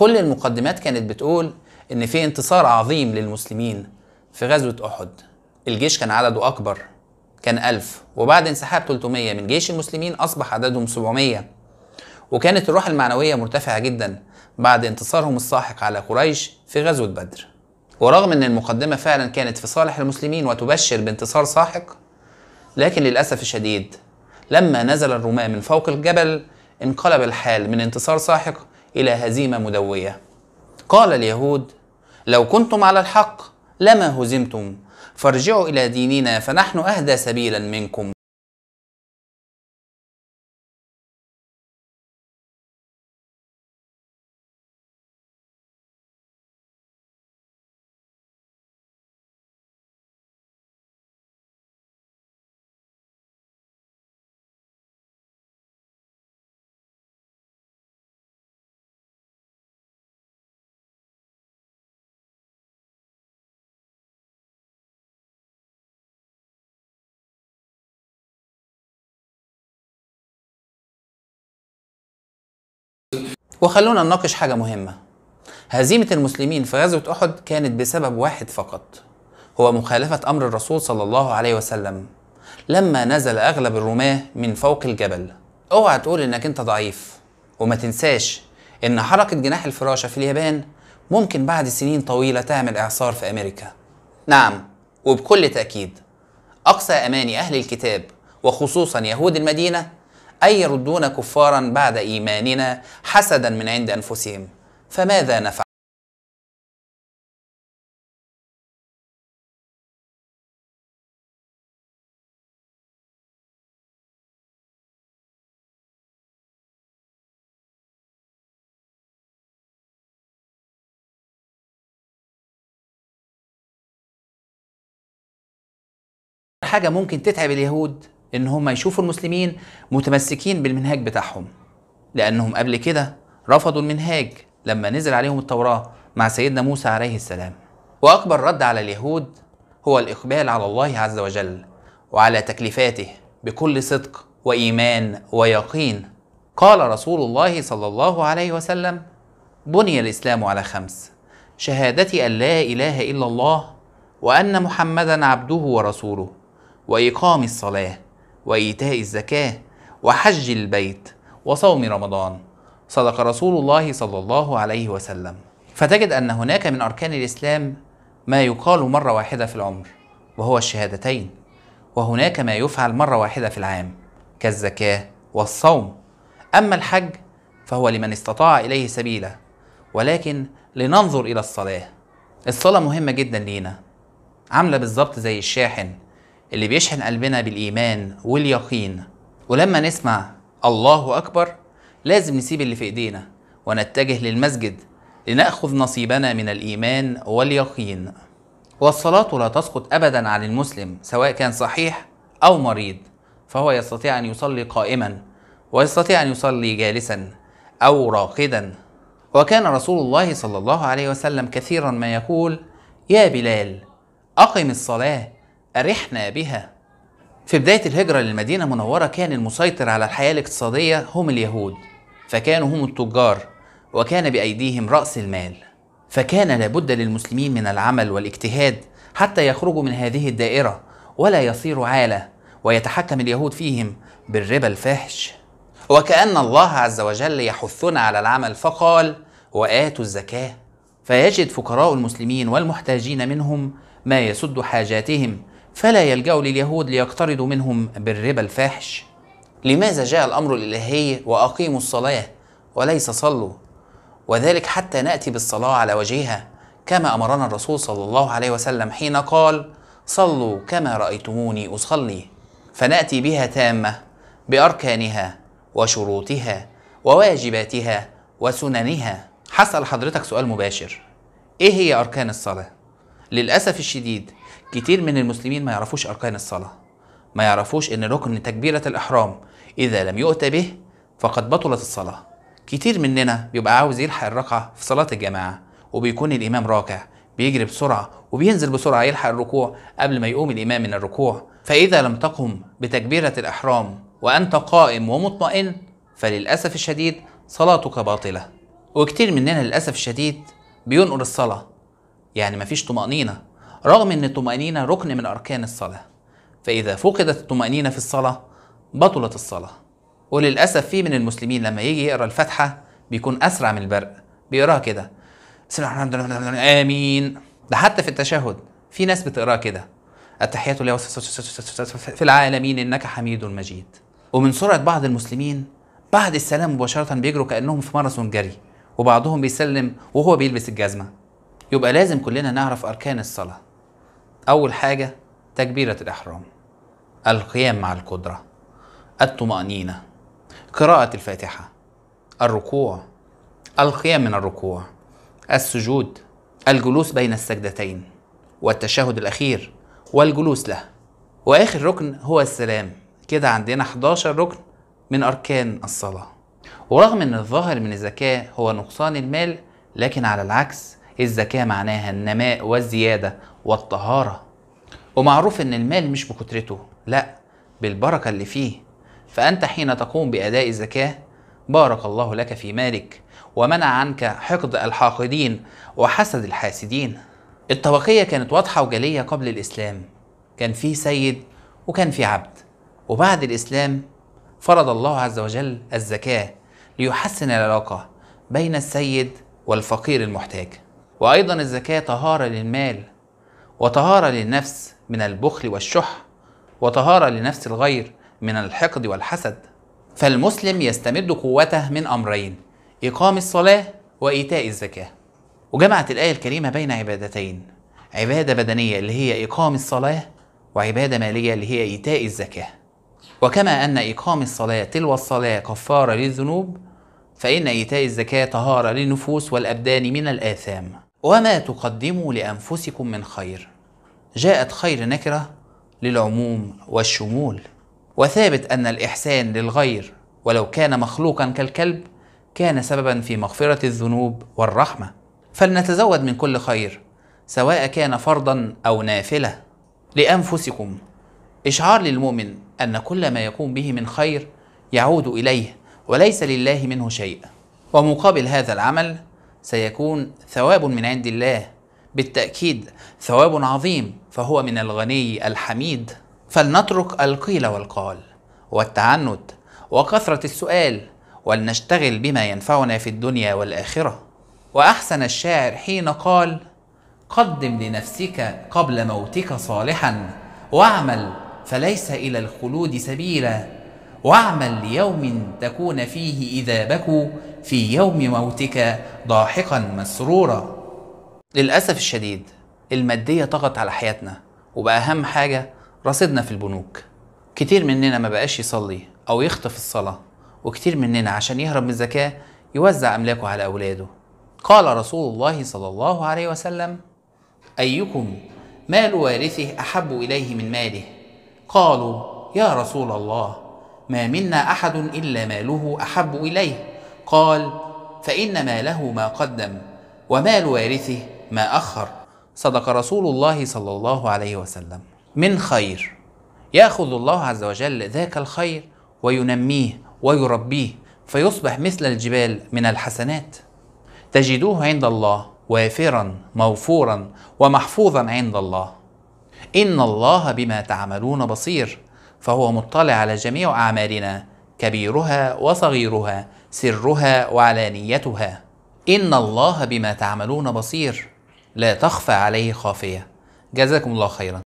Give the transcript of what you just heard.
كل المقدمات كانت بتقول ان في انتصار عظيم للمسلمين في غزوة احد الجيش كان عدده اكبر كان ألف وبعد انسحاب 300 من جيش المسلمين أصبح عددهم 700 وكانت الروح المعنوية مرتفعة جدا بعد انتصارهم الساحق على قريش في غزوة بدر ورغم أن المقدمة فعلا كانت في صالح المسلمين وتبشر بانتصار ساحق لكن للأسف الشديد لما نزل الرماة من فوق الجبل انقلب الحال من انتصار ساحق الى هزيمه مدويه قال اليهود لو كنتم على الحق لما هزمتم فارجعوا الى ديننا فنحن اهدى سبيلا منكم وخلونا نناقش حاجة مهمة هزيمة المسلمين في غزوة أحد كانت بسبب واحد فقط هو مخالفة أمر الرسول صلى الله عليه وسلم لما نزل أغلب الرماة من فوق الجبل اوعى تقول إنك أنت ضعيف وما تنساش إن حركة جناح الفراشة في اليابان ممكن بعد سنين طويلة تعمل إعصار في أمريكا نعم وبكل تأكيد أقصى أماني أهل الكتاب وخصوصا يهود المدينة أي يردون كفارا بعد إيماننا حسدا من عند أنفسهم فماذا نفعل؟ حاجة ممكن تتعب اليهود ان هم يشوفوا المسلمين متمسكين بالمنهاج بتاعهم لانهم قبل كده رفضوا المنهاج لما نزل عليهم التوراه مع سيدنا موسى عليه السلام واكبر رد على اليهود هو الاقبال على الله عز وجل وعلى تكليفاته بكل صدق وايمان ويقين قال رسول الله صلى الله عليه وسلم بني الاسلام على خمس شهادة أن لا إله إلا الله وأن محمدا عبده ورسوله وإقام الصلاة وايتاء الزكاه وحج البيت وصوم رمضان صدق رسول الله صلى الله عليه وسلم فتجد ان هناك من اركان الاسلام ما يقال مره واحده في العمر وهو الشهادتين وهناك ما يفعل مره واحده في العام كالزكاه والصوم اما الحج فهو لمن استطاع اليه سبيلا ولكن لننظر الى الصلاه الصلاه مهمه جدا لينا عامله بالظبط زي الشاحن اللي بيشحن قلبنا بالإيمان واليقين ولما نسمع الله أكبر لازم نسيب اللي في إيدينا ونتجه للمسجد لنأخذ نصيبنا من الإيمان واليقين والصلاة لا تسقط أبدا عن المسلم سواء كان صحيح أو مريض فهو يستطيع أن يصلي قائما ويستطيع أن يصلي جالسا أو راقدا وكان رسول الله صلى الله عليه وسلم كثيرا ما يقول يا بلال أقم الصلاة أرحنا بها في بداية الهجرة للمدينة المنورة كان المسيطر على الحياة الاقتصادية هم اليهود فكانوا هم التجار وكان بأيديهم رأس المال فكان لابد للمسلمين من العمل والاجتهاد حتى يخرجوا من هذه الدائرة ولا يصيروا عالة ويتحكم اليهود فيهم بالربا الفاحش وكأن الله عز وجل يحثنا على العمل فقال وآتوا الزكاة فيجد فقراء المسلمين والمحتاجين منهم ما يسد حاجاتهم فلا يلجأوا لليهود ليقترضوا منهم بالربا الفاحش لماذا جاء الأمر الإلهي وأقيموا الصلاة وليس صلوا وذلك حتى نأتي بالصلاة على وجهها كما أمرنا الرسول صلى الله عليه وسلم حين قال صلوا كما رأيتموني أصلي فنأتي بها تامة بأركانها وشروطها وواجباتها وسننها حصل حضرتك سؤال مباشر ايه هي أركان الصلاة؟ للأسف الشديد كتير من المسلمين ما يعرفوش أركان الصلاة ما يعرفوش إن ركن تكبيرة الإحرام إذا لم يؤت به فقد بطلت الصلاة كتير مننا بيبقى عاوز يلحق الركعة في صلاة الجماعة وبيكون الإمام راكع بيجري بسرعة وبينزل بسرعة يلحق الركوع قبل ما يقوم الإمام من الركوع فإذا لم تقم بتكبيرة الإحرام وأنت قائم ومطمئن فللأسف الشديد صلاتك باطلة وكتير مننا للأسف الشديد بينقل الصلاة يعني مفيش طمأنينة رغم أن الطمأنينة ركن من أركان الصلاة فإذا فقدت الطمأنينة في الصلاة بطلت الصلاة وللأسف في من المسلمين لما يجي يقرأ الفاتحة بيكون أسرع من البرق بيقراها كده بسم الله الرحمن الرحيم آمين ده حتى في التشهد في ناس بتقراها كده التحيات لله في العالمين إنك حميد مجيد ومن سرعة بعض المسلمين بعد السلام مباشرة بيجروا كأنهم في ماراثون جري وبعضهم بيسلم وهو بيلبس الجزمة يبقى لازم كلنا نعرف أركان الصلاة أول حاجة تكبيرة الإحرام القيام مع القدرة الطمأنينة قراءة الفاتحة الركوع القيام من الركوع السجود الجلوس بين السجدتين والتشهد الأخير والجلوس له وآخر ركن هو السلام كده عندنا 11 ركن من أركان الصلاة ورغم أن الظاهر من الزكاة هو نقصان المال لكن على العكس الزكاة معناها النماء والزيادة والطهارة ومعروف ان المال مش بكترته لا بالبركة اللي فيه فأنت حين تقوم بأداء الزكاة بارك الله لك في مالك ومنع عنك حقد الحاقدين وحسد الحاسدين الطبقية كانت واضحة وجلية قبل الإسلام كان في سيد وكان في عبد وبعد الإسلام فرض الله عز وجل الزكاة ليحسن العلاقة بين السيد والفقير المحتاج وأيضا الزكاة طهارة للمال وطهارة للنفس من البخل والشح وطهارة لنفس الغير من الحقد والحسد فالمسلم يستمد قوته من أمرين إقام الصلاة وإيتاء الزكاة وجمعت الآية الكريمة بين عبادتين عبادة بدنية اللي هي إقام الصلاة وعبادة مالية اللي هي إيتاء الزكاة وكما أن إقام الصلاة تلو الصلاة كفارة للذنوب فإن إيتاء الزكاة طهارة للنفوس والأبدان من الآثام وما تقدموا لانفسكم من خير جاءت خير نكره للعموم والشمول وثابت ان الاحسان للغير ولو كان مخلوقا كالكلب كان سببا في مغفره الذنوب والرحمه فلنتزود من كل خير سواء كان فرضا او نافله لانفسكم اشعار للمؤمن ان كل ما يقوم به من خير يعود اليه وليس لله منه شيء ومقابل هذا العمل سيكون ثواب من عند الله بالتأكيد ثواب عظيم فهو من الغني الحميد فلنترك القيل والقال والتعنت وكثرة السؤال ولنشتغل بما ينفعنا في الدنيا والآخرة وأحسن الشاعر حين قال قدم لنفسك قبل موتك صالحا واعمل فليس إلى الخلود سبيلا واعمل ليوم تكون فيه إذا بكوا في يوم موتك ضاحكا مسرورا للأسف الشديد المادية طغت على حياتنا وبقى أهم حاجة رصيدنا في البنوك كتير مننا ما بقاش يصلي أو يخطف الصلاة وكتير مننا عشان يهرب من الزكاة يوزع أملاكه على أولاده قال رسول الله صلى الله عليه وسلم أيكم مال وارثه أحب إليه من ماله قالوا يا رسول الله ما منا أحد إلا ماله أحب إليه قال فإن ماله ما قدم ومال وارثه ما أخر صدق رسول الله صلى الله عليه وسلم من خير ياخذ الله عز وجل ذاك الخير وينميه ويربيه فيصبح مثل الجبال من الحسنات تجدوه عند الله وافرا موفورا ومحفوظا عند الله ان الله بما تعملون بصير فهو مطلع على جميع اعمالنا كبيرها وصغيرها سرها وعلانيتها إن الله بما تعملون بصير لا تخفى عليه خافية جزاكم الله خيرا